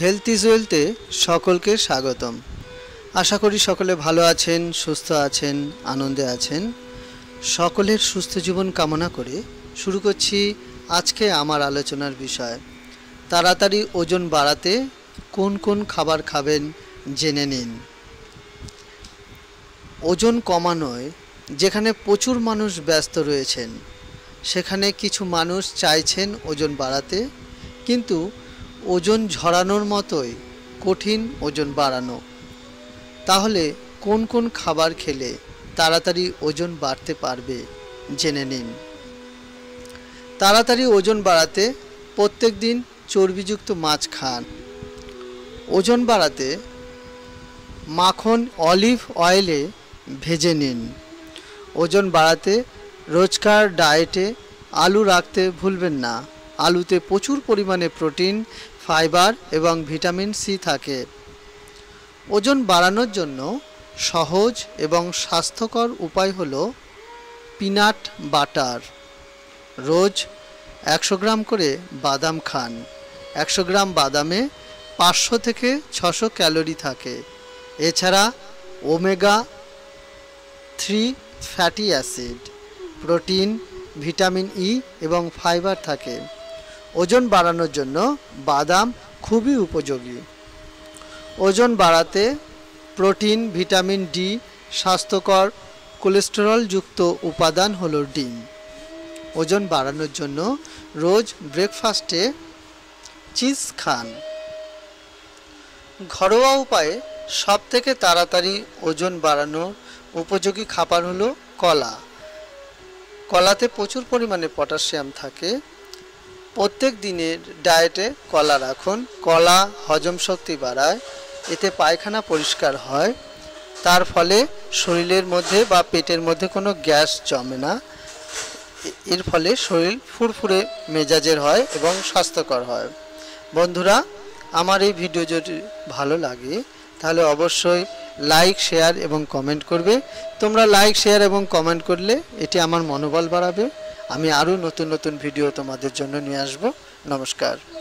health is ওয়েলথে সকলকে স্বাগতম আশা করি সকলে ভালো আছেন সুস্থ আছেন আনন্দে আছেন সকলের সুস্থ জীবন কামনা করে শুরু করছি আজকে আমার আলোচনার বিষয় তাড়াতাড়ি ওজন বাড়াতে কোন কোন খাবার খাবেন জেনে নিন ওজন কমানোয় যেখানে প্রচুর মানুষ ব্যস্ত রয়েছেন সেখানে কিছু মানুষ চাইছেন ওজন বাড়াতে কিন্তু ওজন ঝরানোর মতোই কঠিন ওজন বাড়ানো তাহলে কোন কোন খাবার খেলে তাড়াতাড়ি ওজন বাড়তে পারবে জেনে নিন তাড়াতাড়ি ওজন বাড়াতে প্রত্যেক দিন চর্বিযুক্ত মাছ খান ওজন বাড়াতে মাখন অলিভ অয়েলে ভেজে নিন ওজন বাড়াতে রোজকার ডায়েটে আলু রাখতে ভুলবেন না আলুতে প্রচুর পরিমাণে প্রোটিন ফাইবার এবং ভিটামিন সি থাকে ওজন বাড়ানোর জন্য সহজ এবং স্বাস্থ্যকর উপায় হল পিনাট বাটার রোজ একশো গ্রাম করে বাদাম খান একশো গ্রাম বাদামে পাঁচশো থেকে ছশো ক্যালোরি থাকে এছাড়া omega three fatty acid protein vitamin E এবং ফাইবার থাকে ওজন বাড়ানোর জন্য বাদাম খুবই উপযোগী ওজন বাড়াতে প্রোটিন ভিটামিন ডি স্বাস্থ্যকর কোলেস্টেরলযুক্ত উপাদান হলো ডিম ওজন বাড়ানোর জন্য রোজ ব্রেকফাস্টে চিজ খান ঘরোয়া উপায়ে সবথেকে তাড়াতাড়ি ওজন বাড়ানোর উপযোগী খাবার হলো কলা কলাতে প্রচুর পরিমাণে পটাশিয়াম থাকে প্রত্যেক দিনের ডায়েটে কলা রাখুন কলা হজম শক্তি বাড়ায় এতে পায়খানা পরিষ্কার হয় তার ফলে শরীরের মধ্যে বা পেটের মধ্যে কোনো গ্যাস জমে না এর ফলে শরীর ফুরফুরে মেজাজের হয় এবং স্বাস্থ্যকর হয় বন্ধুরা আমার এই ভিডিও যদি ভালো লাগে তাহলে অবশ্যই লাইক শেয়ার এবং কমেন্ট করবে তোমরা লাইক শেয়ার এবং কমেন্ট করলে এটি আমার মনোবল বাড়াবে আমি আরও নতুন নতুন ভিডিও তোমাদের জন্য নিয়ে আসব নমস্কার